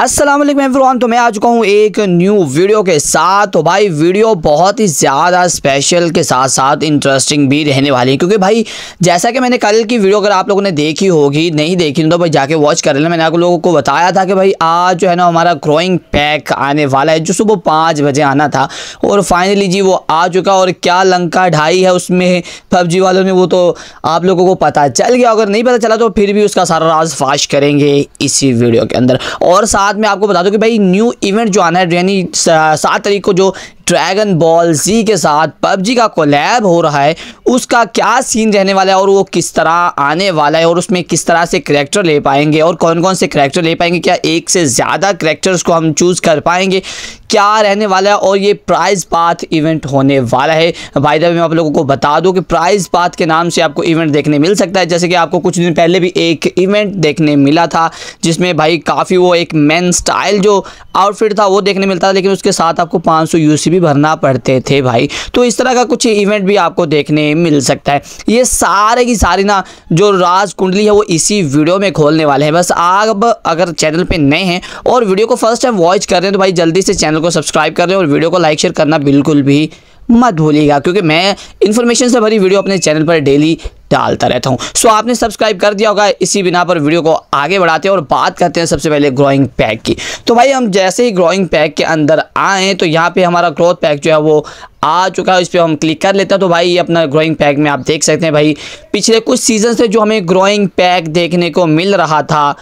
Aslam everyone तो मैं आ चुका हूँ एक न्यू वीडियो के साथ तो भाई वीडियो बहुत ही ज़्यादा स्पेशल के साथ साथ इंटरेस्टिंग भी रहने वाली है क्योंकि भाई जैसा कि मैंने कल की वीडियो अगर आप लोगों ने देखी होगी नहीं देखी तो भाई जाके वॉच कर लेना मैंने आप लोगों को बताया था कि भाई आज जो है ना हमारा ग्रोइंग पैक आने वाला है जो सुबह पाँच बजे आना था और फाइनली जी वो आ चुका और क्या लंका ढाई है उसमें पबजी वालों ने वो तो आप लोगों को पता चल गया अगर नहीं पता चला तो फिर भी उसका सारा राज फाश करेंगे इसी वीडियो के अंदर और साथ साथ में आपको बता दूं कि भाई न्यू इवेंट जो आना है यानी सात तारीख को जो ड्रैगन बॉल जी के साथ पबजी का कोलैब हो रहा है उसका क्या सीन रहने वाला है और वो किस तरह आने वाला है और उसमें किस तरह से करेक्टर ले पाएंगे और कौन कौन से करेक्टर ले पाएंगे क्या एक से ज़्यादा करेक्टर्स को हम चूज़ कर पाएंगे क्या रहने वाला है और ये प्राइज पाथ इवेंट होने वाला है भाई दबे मैं आप लोगों को बता दूं कि प्राइज पाथ के नाम से आपको इवेंट देखने मिल सकता है जैसे कि आपको कुछ दिन पहले भी एक इवेंट देखने मिला था जिसमें भाई काफ़ी वो एक मैन स्टाइल जो आउटफिट था वो देखने मिलता था लेकिन उसके साथ आपको पाँच सौ भी भरना पड़ते थे भाई तो इस तरह का कुछ इवेंट भी आपको देखने मिल सकता है ये सारे की सारी ना जो राज कुंडली है वो इसी वीडियो में खोलने वाले हैं बस आप अगर चैनल पर नए हैं और वीडियो को फर्स्ट टाइम वॉच कर रहे हैं तो भाई जल्दी से चैनल को सब्सक्राइब कर रहे हैं और वीडियो को लाइक शेयर करना बिल्कुल भी मत भूलिएगा क्योंकि मैं इन्फॉर्मेशन से भरी वीडियो अपने चैनल पर डेली डालता रहता हूँ सो आपने सब्सक्राइब कर दिया होगा इसी बिना पर वीडियो को आगे बढ़ाते हैं और बात करते हैं सबसे पहले ग्रोइंग पैक की तो भाई हम जैसे ही ग्रोइंग पैक के अंदर आएँ तो यहाँ पर हमारा ग्रोथ पैक जो है वो आ चुका है इस पर हम क्लिक कर लेते हैं तो भाई ये अपना ग्रोइंग पैक में आप देख सकते हैं भाई पिछले कुछ सीजन से जो हमें ग्रोइंग पैक देखने को मिल रहा था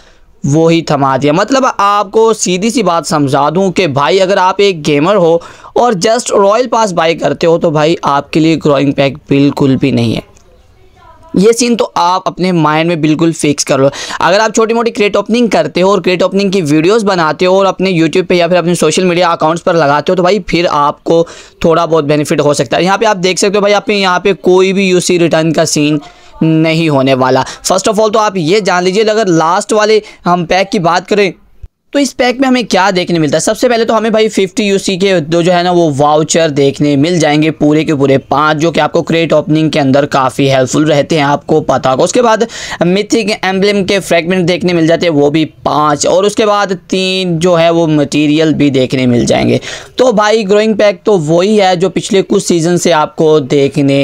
वो ही थमा दिया मतलब आपको सीधी सी बात समझा दूं कि भाई अगर आप एक गेमर हो और जस्ट रॉयल पास बाई करते हो तो भाई आपके लिए ग्रोइंग पैक बिल्कुल भी नहीं है ये सीन तो आप अपने माइंड में बिल्कुल फिक्स कर लो अगर आप छोटी मोटी क्रेट ओपनिंग करते हो और क्रेट ओपनिंग की वीडियोस बनाते हो और अपने यूट्यूब पे या फिर अपने सोशल मीडिया अकाउंट्स पर लगाते हो तो भाई फिर आपको थोड़ा बहुत बेनिफिट हो सकता है यहाँ पे आप देख सकते हो भाई आप यहाँ पर कोई भी यू रिटर्न का सीन नहीं होने वाला फर्स्ट ऑफ ऑल तो आप ये जान लीजिए अगर लास्ट वाले हम पैक की बात करें तो इस पैक में हमें क्या देखने मिलता है सबसे पहले तो हमें भाई 50 यूसी के दो जो है ना वो वाउचर देखने मिल जाएंगे पूरे के पूरे पांच जो कि आपको क्रेट ओपनिंग के अंदर काफ़ी हेल्पफुल रहते हैं आपको पता होगा उसके बाद मिथिक एम्बलम के फ्रेगमेंट देखने मिल जाते हैं वो भी पाँच और उसके बाद तीन जो है वो मटीरियल भी देखने मिल जाएंगे तो भाई ग्रोइंग पैक तो वही है जो पिछले कुछ सीज़न से आपको देखने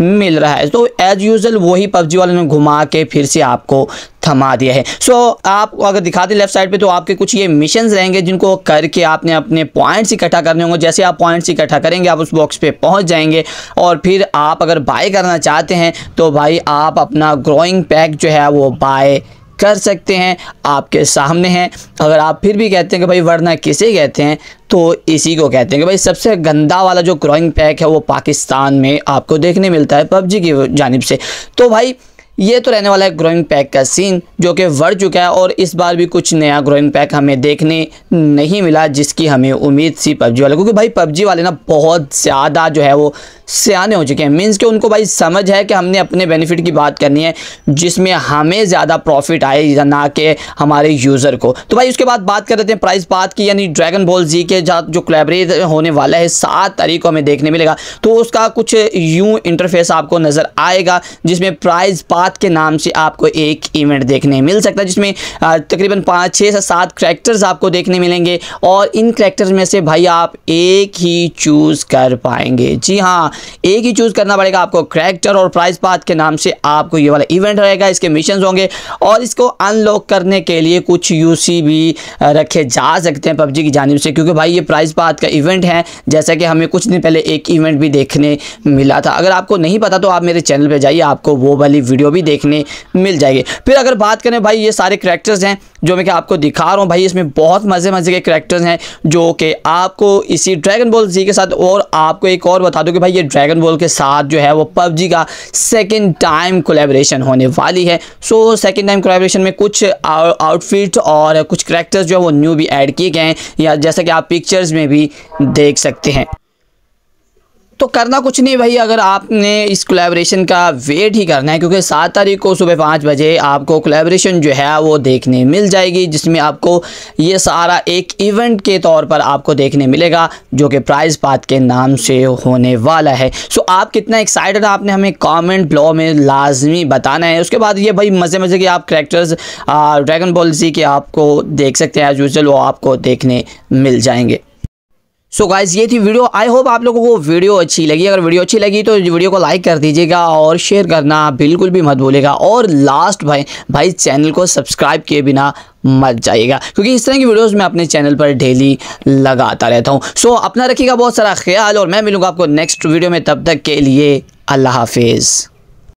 मिल रहा है तो एज यूजल वही पबजी वाले ने घुमा के फिर से आपको थमा दिया है सो so, आप अगर दिखा दें लेफ्ट साइड पे तो आपके कुछ ये मिशन रहेंगे जिनको करके आपने अपने पॉइंट्स इकट्ठा करने होंगे जैसे आप पॉइंट्स इकट्ठा करेंगे आप उस बॉक्स पे पहुंच जाएंगे और फिर आप अगर बाय करना चाहते हैं तो भाई आप अपना ग्रोइंग पैक जो है वो बाय कर सकते हैं आपके सामने हैं अगर आप फिर भी कहते हैं कि भाई वरना किसे कहते हैं तो इसी को कहते हैं कि भाई सबसे गंदा वाला जो ग्रोइंग पैक है वो पाकिस्तान में आपको देखने मिलता है पबजी की जानब से तो भाई ये तो रहने वाला है ग्रोइंग पैक का सीन जो कि बढ़ चुका है और इस बार भी कुछ नया ग्रोइंग पैक हमें देखने नहीं मिला जिसकी हमें उम्मीद सी पबजी वाले क्योंकि भाई पबजी वाले ना बहुत ज़्यादा जो है वो सियाने हो चुके हैं मीन्स कि उनको भाई समझ है कि हमने अपने बेनिफिट की बात करनी है जिसमें हमें ज़्यादा प्रॉफिट आए ना कि हमारे यूज़र को तो भाई उसके बाद बात कर लेते हैं प्राइस बात की यानी ड्रैगन बॉल जी के जहाँ जो कोलेबरेट होने वाला है सात तारीख को हमें देखने मिलेगा तो उसका कुछ यूँ इंटरफेस आपको नज़र आएगा जिसमें प्राइज सात के नाम से आपको एक इवेंट देखने मिल सकता है जिसमें तकरीबन पाँच छः से सात करैक्टर्स आपको देखने मिलेंगे और इन करैक्टर्स में से भाई आप एक ही चूज़ कर पाएंगे जी हाँ एक ही चूज़ करना पड़ेगा आपको करैक्टर और प्राइस पाथ के नाम से आपको ये वाला इवेंट रहेगा इसके मिशन होंगे और इसको अनलॉक करने के लिए कुछ यू भी रखे जा सकते हैं पबजी की जानब से क्योंकि भाई ये प्राइज पाथ का इवेंट है जैसा कि हमें कुछ दिन पहले एक इवेंट भी देखने मिला था अगर आपको नहीं पता तो आप मेरे चैनल पर जाइए आपको वो वाली वीडियो भी भी देखने मिल जाएगी फिर अगर बात करें भाई ये सारे करेक्टर्स हैं जो मैं आपको दिखा रहा हूँ भाई इसमें बहुत मज़े मज़े के करेक्टर्स हैं जो कि आपको इसी ड्रैगन बॉल जी के साथ और आपको एक और बता दूँ कि भाई ये ड्रैगन बॉल के साथ जो है वो पबजी का सेकेंड टाइम कोलेब्रेशन होने वाली है सो सेकेंड टाइम कोलेब्रेशन में कुछ आउटफिट और कुछ करेक्टर्स जो है वो न्यू भी ऐड किए गए हैं या जैसा कि आप पिक्चर्स में भी देख सकते हैं तो करना कुछ नहीं भाई अगर आपने इस कोलेब्रेशन का वेट ही करना है क्योंकि सात तारीख को सुबह पाँच बजे आपको कोलेब्रेशन जो है वो देखने मिल जाएगी जिसमें आपको ये सारा एक इवेंट के तौर पर आपको देखने मिलेगा जो कि प्राइज पात के नाम से होने वाला है सो आप कितना एक्साइटेड आपने हमें कॉमेंट ब्लॉ में लाजमी बताना है उसके बाद ये भाई मज़े मज़े के आप करेक्टर्स ड्रैगन बॉल जी के आपको देख सकते हैं एज यूजल वो आपको देखने मिल जाएंगे सो so गाइज ये थी वीडियो आई होप आप लोगों को वीडियो अच्छी लगी अगर वीडियो अच्छी लगी तो वीडियो को लाइक कर दीजिएगा और शेयर करना बिल्कुल भी मत भूलेगा और लास्ट भाई भाई चैनल को सब्सक्राइब किए बिना मत जाइएगा क्योंकि इस तरह की वीडियोस मैं अपने चैनल पर डेली लगाता रहता हूँ सो so, अपना रखिएगा बहुत सारा ख्याल और मैं मिलूँगा आपको नेक्स्ट वीडियो में तब तक के लिए अल्लाह हाफिज़